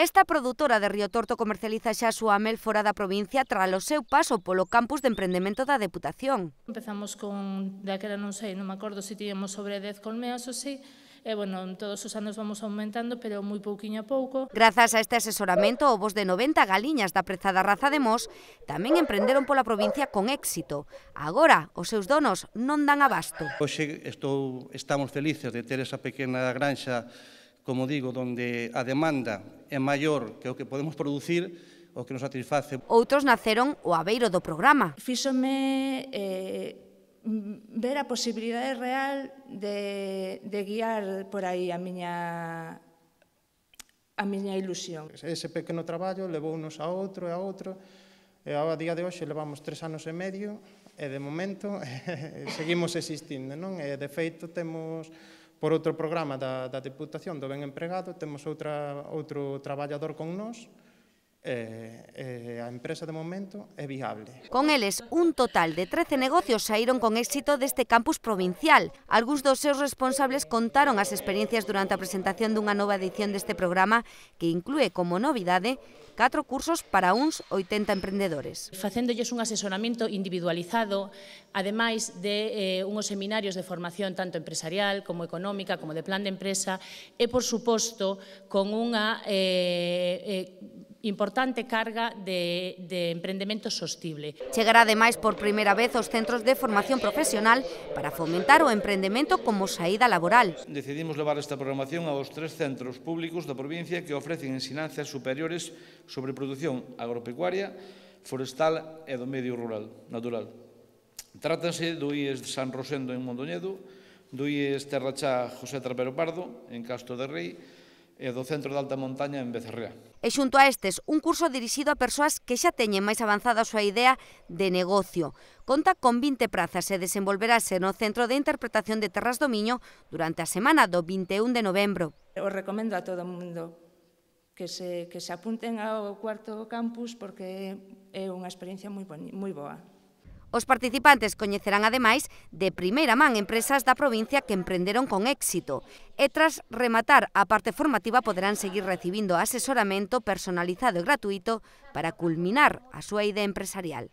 Esta produtora de Río Torto comercializa xa a súa mel fora da provincia tras o seu paso polo campus de emprendemento da Deputación. Empezamos con, daquela non sei, non me acordo se tínhamos tiñamos sobre 10 colmeas ou si, e, bueno, todos os anos vamos aumentando, pero moi pouquinho a pouco. Grazas a este asesoramento, o vos de 90 galiñas da prezada raza de Mos tamén emprenderon pola provincia con éxito. Agora, os seus donos non dan abasto. Hoxe estou, estamos felices de ter esa pequena granxa como digo, donde a demanda é maior que o que podemos producir, o que nos satisface. Outros naceron o abeiro do programa. Fíxome eh, ver a posibilidade real de, de guiar por aí a miña a miña ilusión. Ese pequeno traballo levou nos a outro e a outro, e ao día de hoxe levamos tres anos e medio, e de momento seguimos existindo, non? E de feito temos Por outro programa da, da Deputación do Ben Empregado temos outra, outro traballador con nós, eh, eh, a empresa de momento é viable. Con eles, un total de 13 negocios saíron con éxito deste campus provincial. Alguns dos seus responsables contaron as experiencias durante a presentación dunha nova edición deste programa que inclúe como novidade catro cursos para uns 80 emprendedores. Facéndolles un asesoramento individualizado, ademais de eh, unhos seminarios de formación tanto empresarial como económica, como de plan de empresa, e, por suposto, con unha eh, eh, importante carga de, de emprendemento sostible. Chegará ademais por primeira vez aos centros de formación profesional para fomentar o emprendemento como saída laboral. Decidimos levar esta programación aos tres centros públicos da provincia que ofrecen ensinanzas superiores sobre produción agropecuaria, forestal e do medio rural natural. Trátanse do IES de San Rosendo en Mondoñedo, do IES Terrachá José Trapero Pardo en Castro de Rei, e do Centro de Alta Montaña en Becerrea. E xunto a estes, un curso dirixido a persoas que xa teñen máis avanzada a súa idea de negocio. Conta con 20 prazas e desenvolverase no Centro de Interpretación de Terras do Miño durante a semana do 21 de novembro. Os recomendo a todo o mundo que se, que se apunten ao cuarto campus porque é unha experiencia moi, moi boa. Os participantes coñecerán ademais de primeira man empresas da provincia que emprenderon con éxito e tras rematar a parte formativa poderán seguir recibindo asesoramento personalizado e gratuito para culminar a súa idea empresarial.